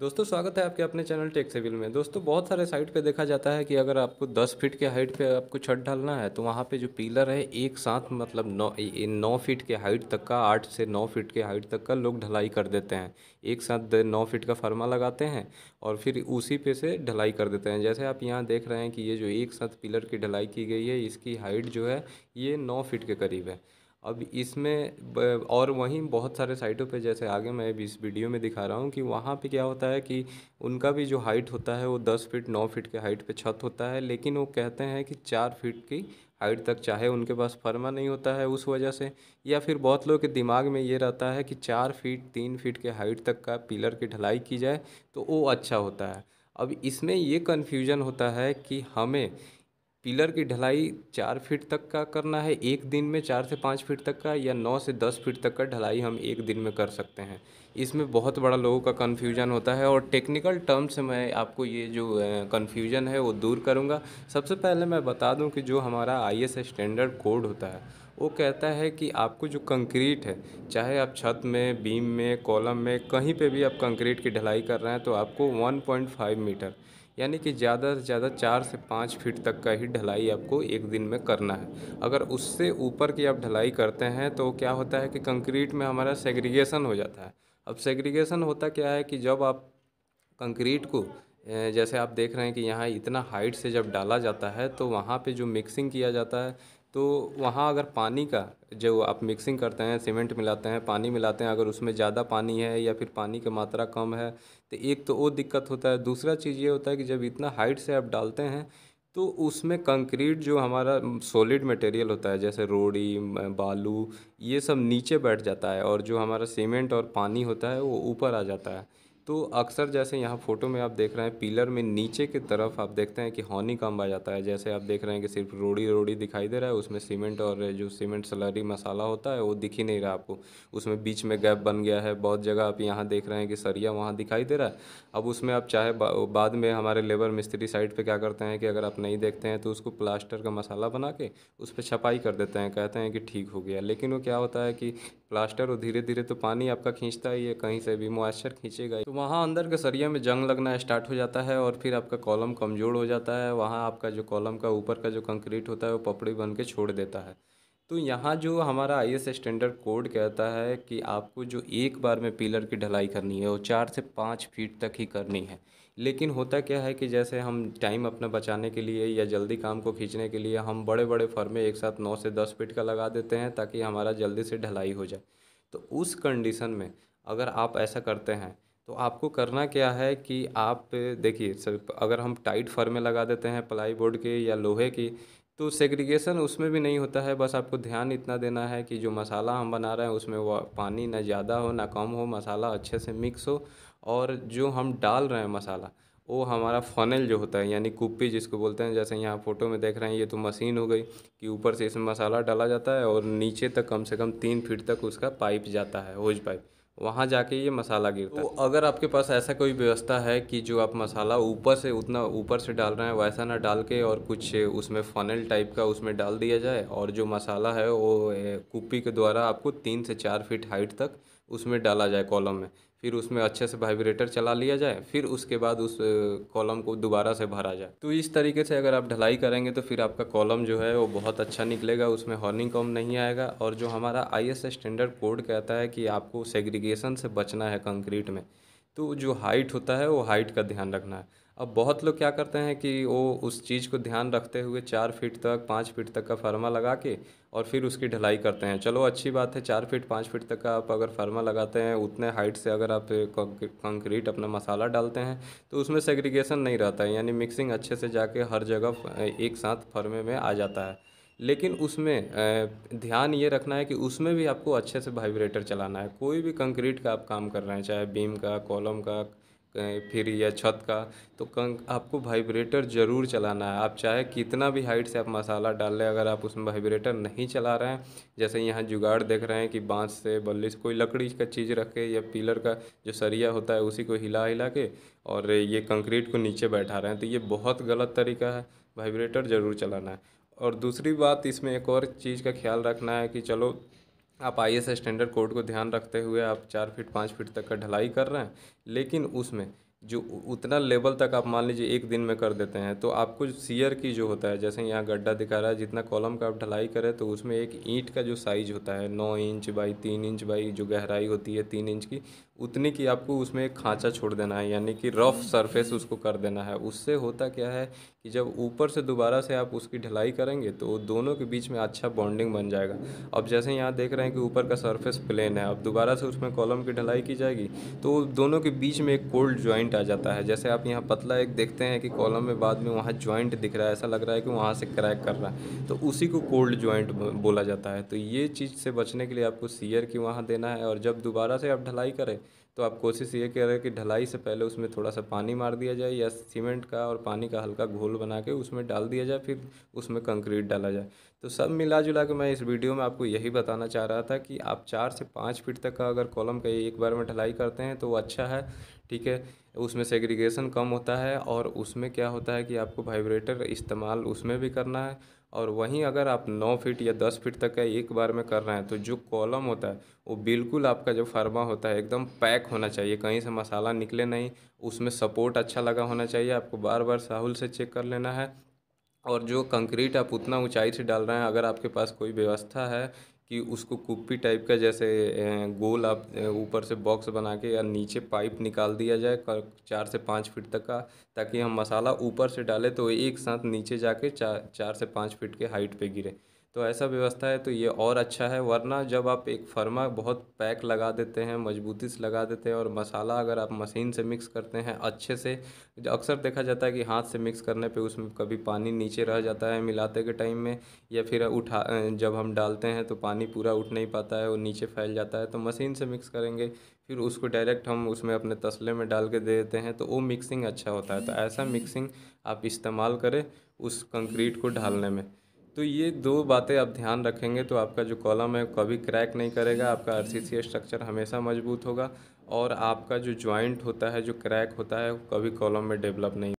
दोस्तों स्वागत है आपके अपने चैनल टेक सिविल में दोस्तों बहुत सारे साइट पे देखा जाता है कि अगर आपको 10 फीट के हाइट पे आपको छत डालना है तो वहाँ पे जो पिलर है एक साथ मतलब नौ नौ फीट के हाइट तक का आठ से नौ फीट के हाइट तक का लोग ढलाई कर देते हैं एक साथ नौ फीट का फर्मा लगाते हैं और फिर उसी पे से ढलाई कर देते हैं जैसे आप यहाँ देख रहे हैं कि ये जो एक साथ पिलर की ढलाई की गई है इसकी हाइट जो है ये नौ फिट के करीब है अब इसमें और वहीं बहुत सारे साइटों पे जैसे आगे मैं इस वीडियो में दिखा रहा हूँ कि वहाँ पे क्या होता है कि उनका भी जो हाइट होता है वो दस फीट नौ फीट के हाइट पे छत होता है लेकिन वो कहते हैं कि चार फीट की हाइट तक चाहे उनके पास फर्मा नहीं होता है उस वजह से या फिर बहुत लोग के दिमाग में ये रहता है कि चार फीट तीन फीट के हाइट तक का पिलर की ढलाई की जाए तो वो अच्छा होता है अब इसमें ये कन्फ्यूज़न होता है कि हमें पिलर की ढलाई चार फीट तक का करना है एक दिन में चार से पाँच फीट तक का या नौ से दस फीट तक का ढलाई हम एक दिन में कर सकते हैं इसमें बहुत बड़ा लोगों का कन्फ्यूजन होता है और टेक्निकल टर्म से मैं आपको ये जो कन्फ्यूजन है वो दूर करूँगा सबसे पहले मैं बता दूँ कि जो हमारा आई स्टैंडर्ड कोड होता है वो कहता है कि आपको जो कंक्रीट है चाहे आप छत में बीम में कॉलम में कहीं पे भी आप कंक्रीट की ढलाई कर रहे हैं तो आपको 1.5 मीटर यानी कि ज़्यादा से ज़्यादा चार से पाँच फीट तक का ही ढलाई आपको एक दिन में करना है अगर उससे ऊपर की आप ढलाई करते हैं तो क्या होता है कि कंक्रीट में हमारा सेग्रीगेशन हो जाता है अब सेग्रीगेशन होता क्या है कि जब आप कंक्रीट को जैसे आप देख रहे हैं कि यहाँ इतना हाइट से जब डाला जाता है तो वहाँ पे जो मिक्सिंग किया जाता है तो वहाँ अगर पानी का जो आप मिक्सिंग करते हैं सीमेंट मिलाते हैं पानी मिलाते हैं अगर उसमें ज़्यादा पानी है या फिर पानी की मात्रा कम है तो एक तो वो दिक्कत होता है दूसरा चीज़ ये होता है कि जब इतना हाइट से आप डालते हैं तो उसमें कंक्रीट जो हमारा सॉलिड मटेरियल होता है जैसे रोड़ी बालू ये सब नीचे बैठ जाता है और जो हमारा सीमेंट और पानी होता है वो ऊपर आ जाता है तो अक्सर जैसे यहाँ फ़ोटो में आप देख रहे हैं पिलर में नीचे की तरफ आप देखते हैं कि हॉनी कम आ जाता है जैसे आप देख रहे हैं कि सिर्फ रोड़ी रोड़ी दिखाई दे रहा है उसमें सीमेंट और जो सीमेंट सलरी मसाला होता है वो दिख ही नहीं रहा आपको उसमें बीच में गैप बन गया है बहुत जगह आप यहाँ देख रहे हैं कि सरिया वहाँ दिखाई दे रहा है अब उसमें आप चाहे बा, बाद में हमारे लेबर मिस्त्री साइड पर क्या करते हैं कि अगर आप नहीं देखते हैं तो उसको प्लास्टर का मसाला बना के उस पर छपाई कर देते हैं कहते हैं कि ठीक हो गया लेकिन वो क्या होता है कि प्लास्टर और धीरे धीरे तो पानी आपका खींचता ही है कहीं से भी मॉइस्चर खींचेगा तो वहाँ अंदर के सरिया में जंग लगना स्टार्ट हो जाता है और फिर आपका कॉलम कमज़ोर हो जाता है वहाँ आपका जो कॉलम का ऊपर का जो कंक्रीट होता है वो पपड़ी बन के छोड़ देता है तो यहाँ जो हमारा आई एस स्टैंडर्ड कोड कहता है कि आपको जो एक बार में पिलर की ढलाई करनी है वो चार से पाँच फीट तक ही करनी है लेकिन होता क्या है कि जैसे हम टाइम अपना बचाने के लिए या जल्दी काम को खींचने के लिए हम बड़े बड़े फर्मे एक साथ नौ से दस फीट का लगा देते हैं ताकि हमारा जल्दी से ढलाई हो जाए तो उस कंडीशन में अगर आप ऐसा करते हैं तो आपको करना क्या है कि आप देखिए अगर हम टाइट फर्मे लगा देते हैं प्लाई बोर्ड के या लोहे की तो सेग्रीगेशन उसमें भी नहीं होता है बस आपको ध्यान इतना देना है कि जो मसाला हम बना रहे हैं उसमें वह पानी ना ज़्यादा हो ना कम हो मसाला अच्छे से मिक्स हो और जो हम डाल रहे हैं मसाला वो हमारा फनल जो होता है यानी कुप्पी जिसको बोलते हैं जैसे यहाँ फ़ोटो में देख रहे हैं ये तो मशीन हो गई कि ऊपर से इसमें मसाला डाला जाता है और नीचे तक कम से कम तीन फीट तक उसका पाइप जाता है होज पाइप वहाँ जाके ये मसाला गिरता तो अगर आपके पास ऐसा कोई व्यवस्था है कि जो आप मसाला ऊपर से उतना ऊपर से डाल रहे हैं वैसा ना डाल के और कुछ उसमें फनल टाइप का उसमें डाल दिया जाए और जो मसाला है वो कुप्पी के द्वारा आपको तीन से चार फीट हाइट तक उसमें डाला जाए कॉलम में फिर उसमें अच्छे से वाइब्रेटर चला लिया जाए फिर उसके बाद उस कॉलम को दोबारा से भरा जाए तो इस तरीके से अगर आप ढलाई करेंगे तो फिर आपका कॉलम जो है वो बहुत अच्छा निकलेगा उसमें हॉर्निंग कॉम नहीं आएगा और जो हमारा आई स्टैंडर्ड कोड कहता है कि आपको सेग्रीगेशन से बचना है कंक्रीट में तो जो हाइट होता है वो हाइट का ध्यान रखना है अब बहुत लोग क्या करते हैं कि वो उस चीज़ को ध्यान रखते हुए चार फीट तक पाँच फीट तक का फर्मा लगा के और फिर उसकी ढलाई करते हैं चलो अच्छी बात है चार फीट पाँच फीट तक का आप अगर फर्मा लगाते हैं उतने हाइट से अगर आप कंक्रीट अपना मसाला डालते हैं तो उसमें सेग्रीगेशन नहीं रहता है यानी मिक्सिंग अच्छे से जाके हर जगह एक साथ फर्मे में आ जाता है लेकिन उसमें ध्यान ये रखना है कि उसमें भी आपको अच्छे से वाइब्रेटर चलाना है कोई भी कंक्रीट का आप काम कर रहे हैं चाहे बीम का कॉलम का फिर या छत का तो कंक आपको वाइब्रेटर ज़रूर चलाना है आप चाहे कितना भी हाइट से आप मसाला डाल लें अगर आप उसमें वाइब्रेटर नहीं चला रहे हैं जैसे यहाँ जुगाड़ देख रहे हैं कि बांस से बल्ली से कोई लकड़ी का चीज़ रख के या पिलर का जो सरिया होता है उसी को हिला हिला के और ये कंक्रीट को नीचे बैठा रहे हैं तो ये बहुत गलत तरीका है वाइब्रेटर ज़रूर चलाना है और दूसरी बात इसमें एक और चीज़ का ख्याल रखना है कि चलो आप आई एस स्टैंडर्ड कोड को ध्यान रखते हुए आप चार फीट पाँच फीट तक का ढलाई कर रहे हैं लेकिन उसमें जो उतना लेवल तक आप मान लीजिए एक दिन में कर देते हैं तो आपको सीयर की जो होता है जैसे यहाँ गड्ढा दिखा रहा है जितना कॉलम का आप ढलाई करें तो उसमें एक ईंट का जो साइज होता है नौ इंच बाई तीन इंच बाई जो गहराई होती है तीन इंच की उतनी कि आपको उसमें एक खांचा छोड़ देना है यानी कि रफ़ सरफेस उसको कर देना है उससे होता क्या है कि जब ऊपर से दोबारा से आप उसकी ढलाई करेंगे तो दोनों के बीच में अच्छा बॉन्डिंग बन जाएगा अब जैसे यहाँ देख रहे हैं कि ऊपर का सरफेस प्लेन है अब दोबारा से उसमें कॉलम की ढलाई की जाएगी तो दोनों के बीच में एक कोल्ड ज्वाइंट आ जाता है जैसे आप यहाँ पतला एक देखते हैं कि कॉलम में बाद में वहाँ ज्वाइंट दिख रहा है ऐसा लग रहा है कि वहाँ से क्रैक कर रहा है तो उसी को कोल्ड ज्वाइंट बोला जाता है तो ये चीज़ से बचने के लिए आपको सीयर की वहाँ देना है और जब दोबारा से आप ढलाई करें तो आप कोशिश ये करें कि ढलाई से पहले उसमें थोड़ा सा पानी मार दिया जाए या सीमेंट का और पानी का हल्का घोल बना के उसमें डाल दिया जाए फिर उसमें कंक्रीट डाला जाए तो सब मिला जुला के मैं इस वीडियो में आपको यही बताना चाह रहा था कि आप चार से पाँच फीट तक का अगर कॉलम का एक बार में ढलाई करते हैं तो वो अच्छा है ठीक है उसमें सेग्रीगेशन कम होता है और उसमें क्या होता है कि आपको वाइब्रेटर इस्तेमाल उसमें भी करना है और वहीं अगर आप नौ फीट या दस फीट तक का एक बार में कर रहे हैं तो जो कॉलम होता है वो बिल्कुल आपका जो फर्मा होता है एकदम पैक होना चाहिए कहीं से मसाला निकले नहीं उसमें सपोर्ट अच्छा लगा होना चाहिए आपको बार बार साहुल से चेक कर लेना है और जो कंक्रीट आप उतना ऊंचाई से डाल रहे हैं अगर आपके पास कोई व्यवस्था है कि उसको कुप्पी टाइप का जैसे अं, गोल आप अं, ऊपर से बॉक्स बना के या नीचे पाइप निकाल दिया जाए चार से पाँच फीट तक का ताकि हम मसाला ऊपर से डालें तो एक साथ नीचे जाके चार चार से पाँच फीट के हाइट पे गिरे तो ऐसा व्यवस्था है तो ये और अच्छा है वरना जब आप एक फर्मा बहुत पैक लगा देते हैं मजबूती से लगा देते हैं और मसाला अगर आप मशीन से मिक्स करते हैं अच्छे से अक्सर देखा जाता है कि हाथ से मिक्स करने पे उसमें कभी पानी नीचे रह जाता है मिलाते के टाइम में या फिर उठा जब हम डालते हैं तो पानी पूरा उठ नहीं पाता है वो नीचे फैल जाता है तो मशीन से मिक्स करेंगे फिर उसको डायरेक्ट हम उसमें अपने तसले में डाल के दे देते हैं तो वो मिक्सिंग अच्छा होता है तो ऐसा मिक्सिंग आप इस्तेमाल करें उस कंक्रीट को ढालने में तो ये दो बातें आप ध्यान रखेंगे तो आपका जो कॉलम है कभी क्रैक नहीं करेगा आपका आर स्ट्रक्चर हमेशा मजबूत होगा और आपका जो ज्वाइंट होता है जो क्रैक होता है कभी कॉलम में डेवलप नहीं